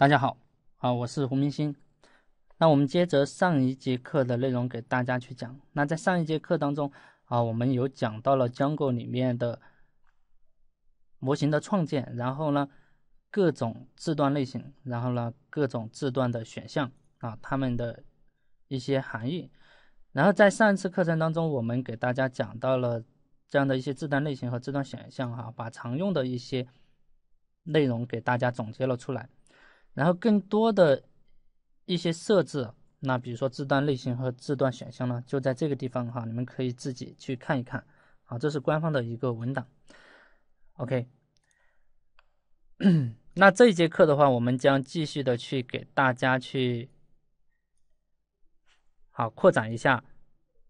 大家好，啊，我是胡明星。那我们接着上一节课的内容给大家去讲。那在上一节课当中啊，我们有讲到了 Django 里面的模型的创建，然后呢，各种字段类型，然后呢，各种字段的选项啊，它们的一些含义。然后在上一次课程当中，我们给大家讲到了这样的一些字段类型和字段选项哈，把常用的一些内容给大家总结了出来。然后更多的一些设置，那比如说字段类型和字段选项呢，就在这个地方哈，你们可以自己去看一看。好，这是官方的一个文档。OK，那这一节课的话，我们将继续的去给大家去好扩展一下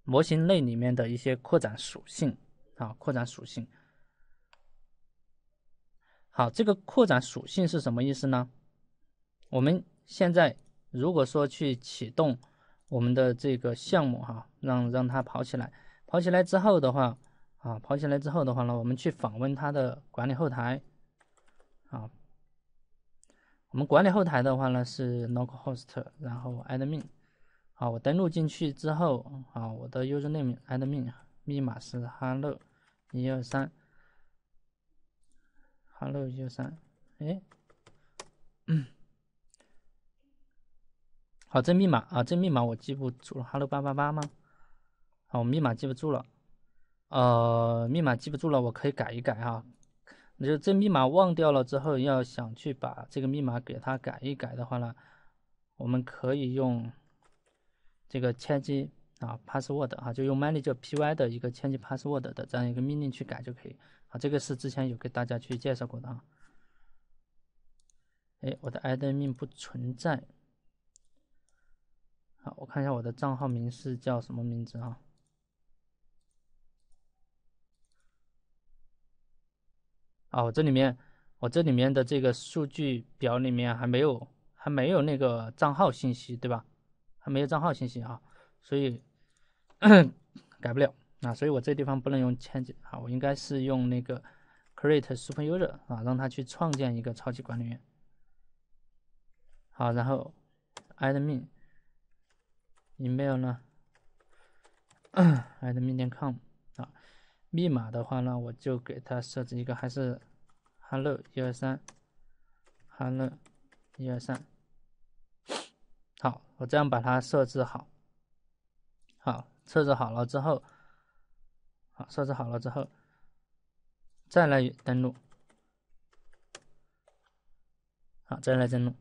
模型类里面的一些扩展属性啊，扩展属性。好，这个扩展属性是什么意思呢？我们现在如果说去启动我们的这个项目哈，让让它跑起来，跑起来之后的话，啊，跑起来之后的话呢，我们去访问它的管理后台，啊，我们管理后台的话呢是 localhost，然后 admin，啊，我登录进去之后，啊，我的 username admin，密码是 hello 一二三，hello 一二三，哎，嗯。好，这密码啊，这密码我记不住了。Hello 八八八吗？好，我密码记不住了。呃，密码记不住了，我可以改一改啊。那就这密码忘掉了之后，要想去把这个密码给它改一改的话呢，我们可以用这个 change 啊 password 啊，就用 manage py 的一个 change password 的这样一个命令去改就可以。啊，这个是之前有给大家去介绍过的啊。哎，我的 admin 不存在。好，我看一下我的账号名是叫什么名字哈。啊，我这里面，我这里面的这个数据表里面还没有，还没有那个账号信息对吧？还没有账号信息哈，所以 改不了啊，所以我这地方不能用 change 啊，我应该是用那个 create super user 啊，让他去创建一个超级管理员。好，然后 admin。email 呢？admin.com 啊，密码的话呢，我就给它设置一个，还是 Hello 一二三，Hello 一二三。好，我这样把它设置好。好，设置好了之后，好，设置好了之后，再来登录。好，再来登录。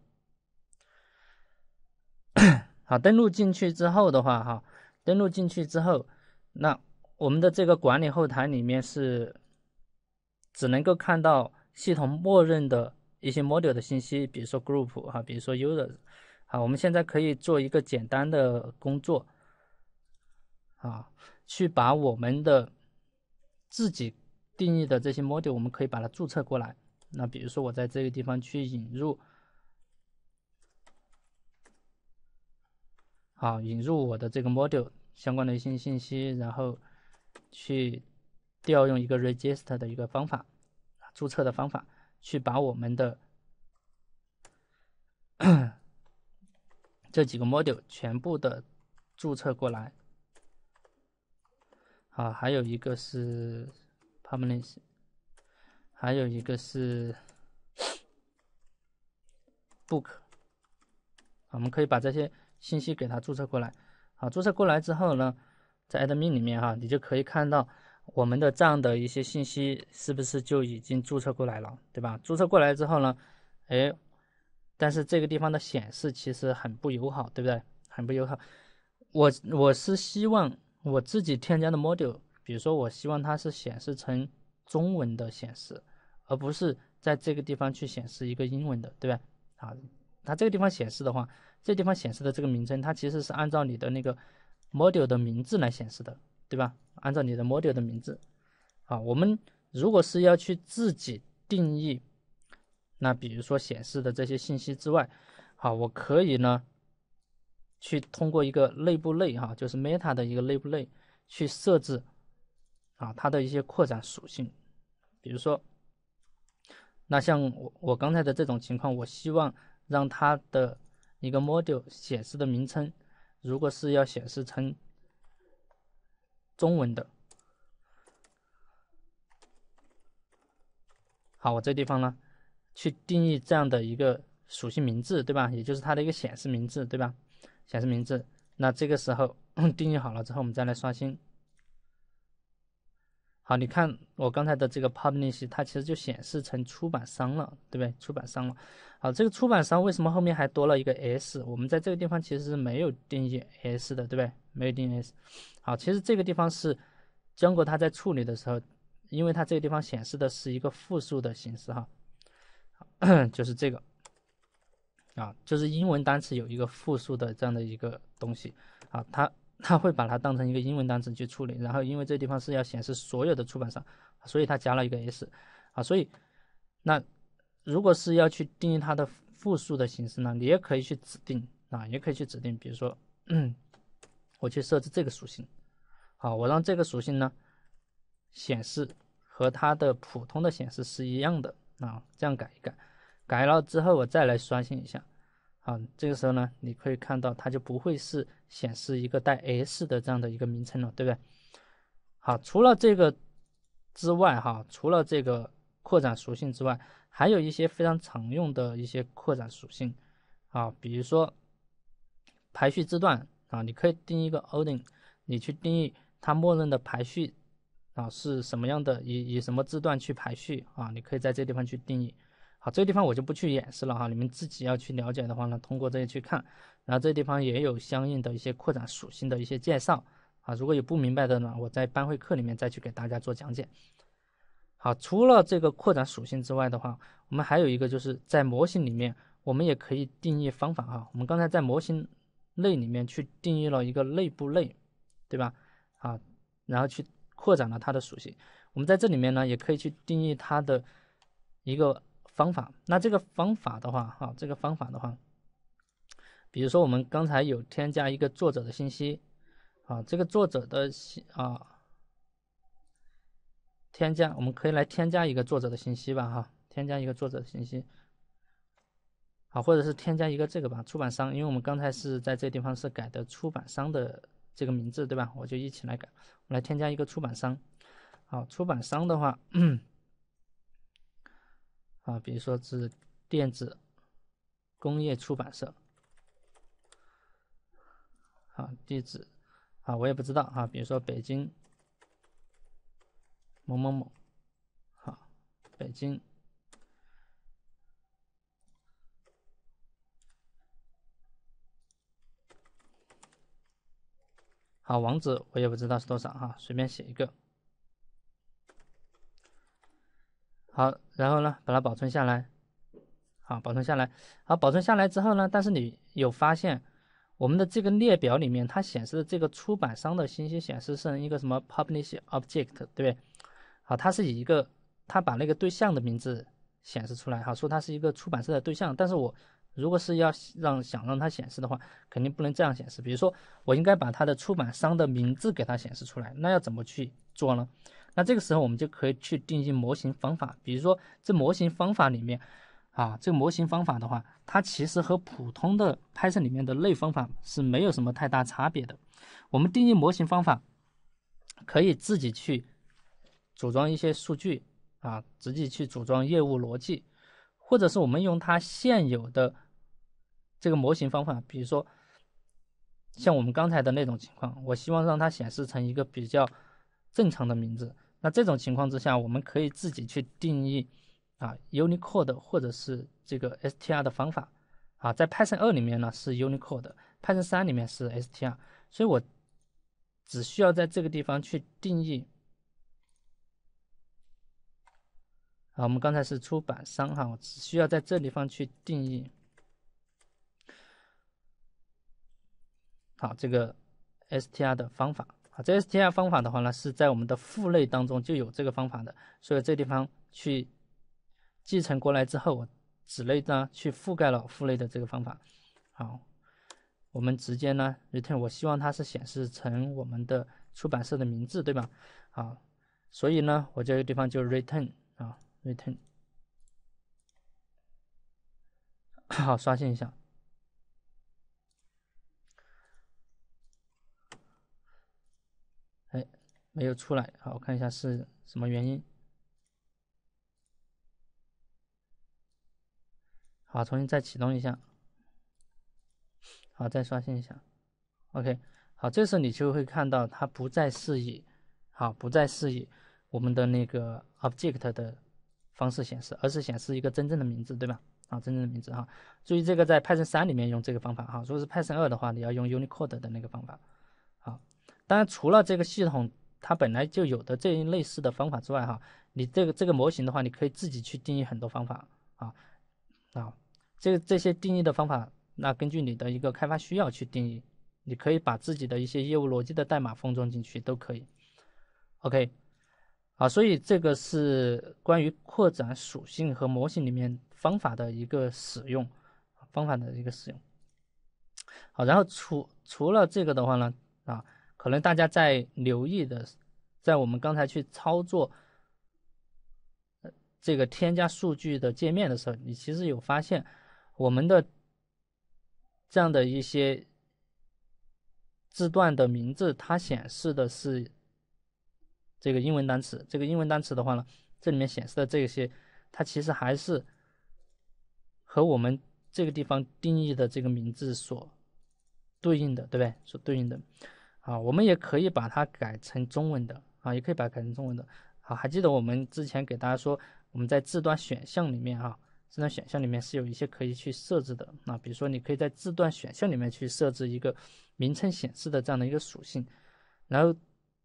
好，登录进去之后的话，哈，登录进去之后，那我们的这个管理后台里面是只能够看到系统默认的一些 module 的信息，比如说 group，哈，比如说 users，好，我们现在可以做一个简单的工作，啊，去把我们的自己定义的这些 module，我们可以把它注册过来。那比如说我在这个地方去引入。啊，引入我的这个 module 相关的一些信息，然后去调用一个 register 的一个方法，注册的方法，去把我们的 这几个 module 全部的注册过来。好，还有一个是 p e r m i s e n c e 还有一个是 book。我们可以把这些。信息给它注册过来，好，注册过来之后呢，在 admin 里面哈，你就可以看到我们的账的一些信息是不是就已经注册过来了，对吧？注册过来之后呢，哎，但是这个地方的显示其实很不友好，对不对？很不友好。我我是希望我自己添加的 module，比如说我希望它是显示成中文的显示，而不是在这个地方去显示一个英文的，对吧？好。它这个地方显示的话，这地方显示的这个名称，它其实是按照你的那个 module 的名字来显示的，对吧？按照你的 module 的名字。啊，我们如果是要去自己定义，那比如说显示的这些信息之外，啊，我可以呢，去通过一个内部类哈，就是 meta 的一个内部类去设置，啊，它的一些扩展属性，比如说，那像我我刚才的这种情况，我希望。让它的一个 module 显示的名称，如果是要显示成中文的，好，我这地方呢，去定义这样的一个属性名字，对吧？也就是它的一个显示名字，对吧？显示名字，那这个时候 定义好了之后，我们再来刷新。好，你看我刚才的这个 p u b l i s h 它其实就显示成出版商了，对不对？出版商了。好，这个出版商为什么后面还多了一个 s？我们在这个地方其实是没有定义 s 的，对不对？没有定义 s。好，其实这个地方是江果它在处理的时候，因为它这个地方显示的是一个复数的形式哈，就是这个啊，就是英文单词有一个复数的这样的一个东西啊，它。它会把它当成一个英文单词去处理，然后因为这地方是要显示所有的出版商，所以它加了一个 s，啊，所以那如果是要去定义它的复数的形式呢，你也可以去指定啊，也可以去指定，比如说嗯，我去设置这个属性，好，我让这个属性呢显示和它的普通的显示是一样的啊，这样改一改，改了之后我再来刷新一下。啊，这个时候呢，你可以看到它就不会是显示一个带 S 的这样的一个名称了，对不对？好，除了这个之外，哈，除了这个扩展属性之外，还有一些非常常用的一些扩展属性，啊，比如说排序字段啊，你可以定一个 Order，你去定义它默认的排序啊是什么样的，以以什么字段去排序啊，你可以在这地方去定义。好，这个地方我就不去演示了哈，你们自己要去了解的话呢，通过这些去看，然后这地方也有相应的一些扩展属性的一些介绍啊。如果有不明白的呢，我在班会课里面再去给大家做讲解。好，除了这个扩展属性之外的话，我们还有一个就是在模型里面，我们也可以定义方法哈。我们刚才在模型类里面去定义了一个内部类，对吧？啊，然后去扩展了它的属性。我们在这里面呢，也可以去定义它的一个。方法，那这个方法的话，哈，这个方法的话，比如说我们刚才有添加一个作者的信息，啊，这个作者的信啊，添加我们可以来添加一个作者的信息吧，哈，添加一个作者的信息，好，或者是添加一个这个吧，出版商，因为我们刚才是在这地方是改的出版商的这个名字，对吧？我就一起来改，我来添加一个出版商，好，出版商的话。啊，比如说是电子工业出版社，啊，地址，啊，我也不知道哈，比如说北京某某某，好，北京，好网址我也不知道是多少哈，随便写一个。好，然后呢，把它保存下来。好，保存下来。好，保存下来之后呢？但是你有发现，我们的这个列表里面，它显示的这个出版商的信息显示是一个什么 Publish Object，对不对？好，它是以一个，它把那个对象的名字显示出来。哈，说它是一个出版社的对象。但是我如果是要让想让它显示的话，肯定不能这样显示。比如说，我应该把它的出版商的名字给它显示出来。那要怎么去做呢？那这个时候，我们就可以去定义模型方法，比如说这模型方法里面，啊，这个模型方法的话，它其实和普通的 Python 里面的类方法是没有什么太大差别的。我们定义模型方法，可以自己去组装一些数据啊，自己去组装业务逻辑，或者是我们用它现有的这个模型方法，比如说像我们刚才的那种情况，我希望让它显示成一个比较正常的名字。那这种情况之下，我们可以自己去定义啊，Unicode 或者是这个 str 的方法啊，在 Python 二里面呢是 Unicode，Python 三里面是 str，所以我只需要在这个地方去定义。啊，我们刚才是出版商哈，我只需要在这地方去定义好这个 str 的方法。这 s T R 方法的话呢，是在我们的父类当中就有这个方法的，所以这地方去继承过来之后，我子类呢去覆盖了父类的这个方法。好，我们直接呢 return，我希望它是显示成我们的出版社的名字，对吧？好，所以呢，我这个地方就 return 啊，return。好，刷新一下。没有出来，好，我看一下是什么原因。好，重新再启动一下。好，再刷新一下。OK，好，这时候你就会看到它不再是以，好，不再是以我们的那个 object 的方式显示，而是显示一个真正的名字，对吧？啊，真正的名字哈。注意这个在 Python 三里面用这个方法哈，如果是 Python 二的话，你要用 Unicode 的那个方法。好，当然除了这个系统。它本来就有的这一类似的方法之外，哈，你这个这个模型的话，你可以自己去定义很多方法，啊啊，这这些定义的方法，那根据你的一个开发需要去定义，你可以把自己的一些业务逻辑的代码封装进去都可以，OK，啊，所以这个是关于扩展属性和模型里面方法的一个使用，方法的一个使用，好，然后除除了这个的话呢，啊。可能大家在留意的，在我们刚才去操作，这个添加数据的界面的时候，你其实有发现，我们的这样的一些字段的名字，它显示的是这个英文单词。这个英文单词的话呢，这里面显示的这些，它其实还是和我们这个地方定义的这个名字所对应的，对不对？所对应的。啊，我们也可以把它改成中文的啊，也可以把它改成中文的。好，还记得我们之前给大家说，我们在字段选项里面啊，字段选项里面是有一些可以去设置的啊，比如说你可以在字段选项里面去设置一个名称显示的这样的一个属性，然后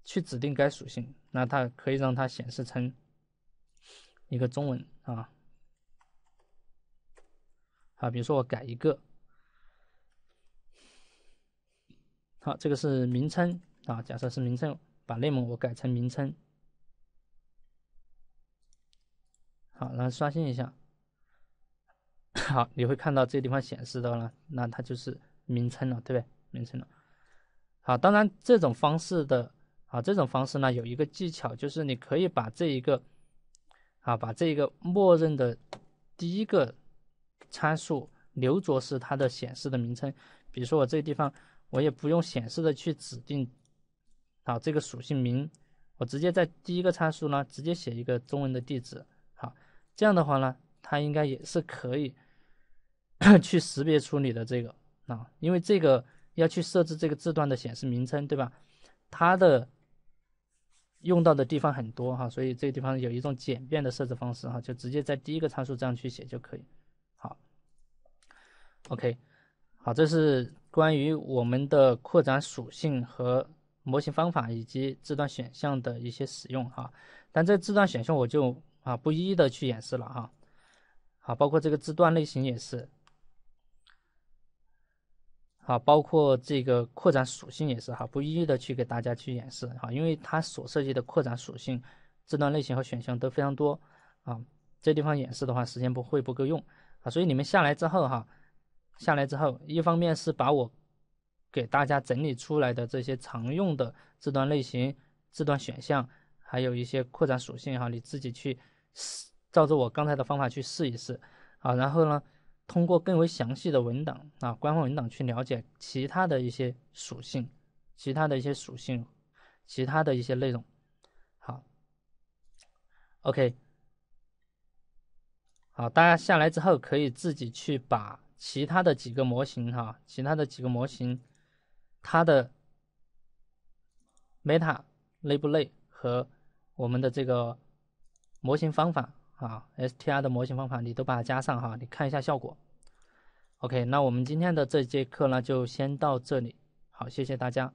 去指定该属性，那它可以让它显示成一个中文啊。好，比如说我改一个。好，这个是名称啊。假设是名称，把内蒙我改成名称。好，然后刷新一下。好，你会看到这地方显示的呢，那它就是名称了，对不对？名称了。好，当然这种方式的啊，这种方式呢有一个技巧，就是你可以把这一个啊，把这一个默认的第一个参数留着是它的显示的名称。比如说我这个地方。我也不用显示的去指定啊，这个属性名，我直接在第一个参数呢，直接写一个中文的地址，好，这样的话呢，它应该也是可以 去识别出你的这个啊，因为这个要去设置这个字段的显示名称，对吧？它的用到的地方很多哈，所以这个地方有一种简便的设置方式哈，就直接在第一个参数这样去写就可以。好，OK，好，这是。关于我们的扩展属性和模型方法，以及字段选项的一些使用哈，但这字段选项我就啊不一一的去演示了哈，好，包括这个字段类型也是，好，包括这个扩展属性也是哈，不一一的去给大家去演示哈，因为它所涉及的扩展属性、字段类型和选项都非常多啊，这地方演示的话时间不会不够用啊，所以你们下来之后哈。下来之后，一方面是把我给大家整理出来的这些常用的字段类型、字段选项，还有一些扩展属性哈，你自己去照着我刚才的方法去试一试啊。然后呢，通过更为详细的文档啊，官方文档去了解其他的一些属性、其他的一些属性、其他的一些内容。好，OK，好，大家下来之后可以自己去把。其他的几个模型哈，其他的几个模型，它的 meta 累不累和我们的这个模型方法啊，STR 的模型方法你都把它加上哈，你看一下效果。OK，那我们今天的这节课呢就先到这里，好，谢谢大家。